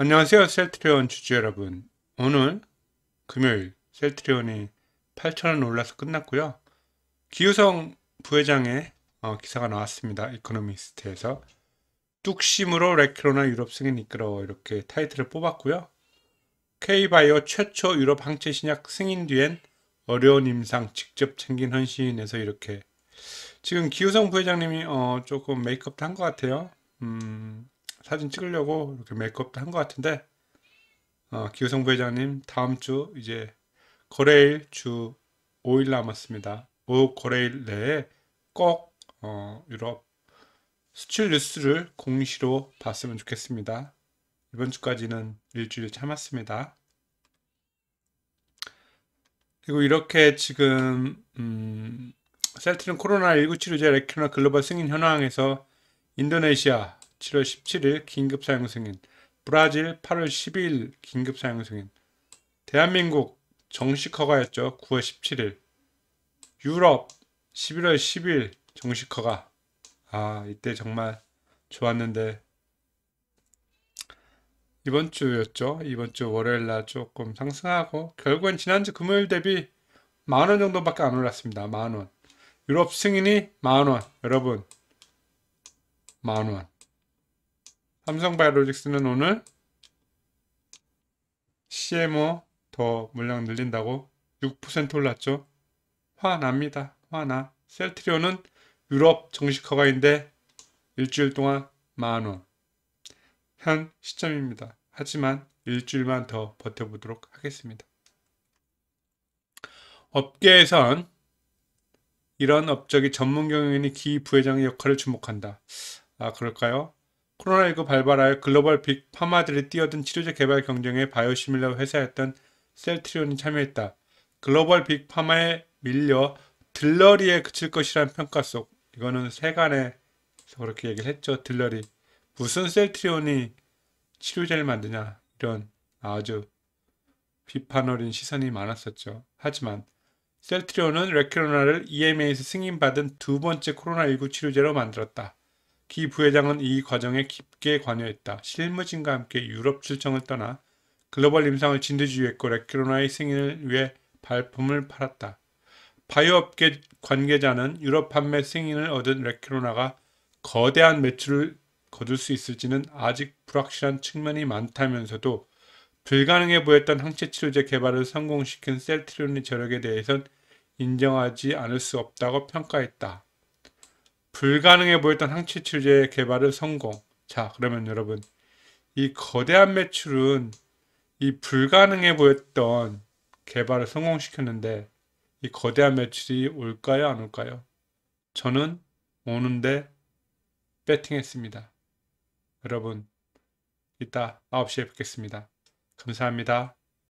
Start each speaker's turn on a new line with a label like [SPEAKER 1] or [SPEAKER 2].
[SPEAKER 1] 안녕하세요 셀트리온 주주 여러분 오늘 금요일 셀트리온이 8천원 올라서 끝났고요 기우성 부회장의 어, 기사가 나왔습니다 이코노미스트에서 뚝심으로 레크로나 유럽승인 이끌어 이렇게 타이틀을 뽑았고요 K바이오 최초 유럽 항체 신약 승인 뒤엔 어려운 임상 직접 챙긴 헌신에서 이렇게 지금 기우성 부회장님이 어, 조금 메이크업도 한 것 같아요 음, 사진 찍으려고 이렇게 메이크업도 한 것 같은데 어, 기우성 부회장님 다음 주 이제 거래일 주 5일 남았습니다. 5 거래일 내에 꼭 어, 유럽 수출 뉴스를 공시로 봤으면 좋겠습니다. 이번 주까지는 일주일 참았습니다. 그리고 이렇게 지금 음, 셀트는 코로나19 치료제 레키나 글로벌 승인 현황에서 인도네시아 7월 17일 긴급 사용 승인, 브라질 8월 12일 긴급 사용 승인, 대한민국 정식 허가였죠. 9월 17일, 유럽 11월 10일 정식 허가. 아, 이때 정말 좋았는데 이번 주였죠. 이번 주 월요일 날 조금 상승하고 결국엔 지난주 금요일 대비 만 원 정도밖에 안 올랐습니다. 만 원. 유럽 승인이 만 원. 여러분 만 원. 삼성바이오로직스는 오늘 CMO 더 물량 늘린다고 6% 올랐죠. 화납니다. 화나. 셀트리온은 유럽 정식 허가인데 일주일 동안 만원. 현 시점입니다. 하지만 일주일만 더 버텨보도록 하겠습니다. 업계에선 이런 업적이 전문 경영인이 기 부회장의 역할을 주목한다. 아 그럴까요? 코로나19 발발할 글로벌 빅 파마들이 뛰어든 치료제 개발 경쟁에 바이오시밀러 회사였던 셀트리온이 참여했다. 글로벌 빅 파마에 밀려 들러리에 그칠 것이라는 평가 속 이거는 세간에서 그렇게 얘기를 했죠. 들러리 무슨 셀트리온이 치료제를 만드냐 이런 아주 비판 어린 시선이 많았었죠. 하지만 셀트리온은 레키로나를 EMA에서 승인받은 두 번째 코로나19 치료제로 만들었다. 기 부회장은 이 과정에 깊게 관여했다. 실무진과 함께 유럽 출정을 떠나 글로벌 임상을 진두지휘했고 레키로나의 승인을 위해 발품을 팔았다. 바이오 업계 관계자는 유럽 판매 승인을 얻은 레키로나가 거대한 매출을 거둘 수 있을지는 아직 불확실한 측면이 많다면서도 불가능해 보였던 항체 치료제 개발을 성공시킨 셀트리온의 저력에 대해선 인정하지 않을 수 없다고 평가했다. 불가능해 보였던 항체 치료제 개발을 성공. 자, 그러면 여러분, 이 거대한 매출은 이 불가능해 보였던 개발을 성공시켰는데 이 거대한 매출이 올까요? 안 올까요? 저는 오는데 배팅했습니다. 여러분, 이따 9시에 뵙겠습니다. 감사합니다.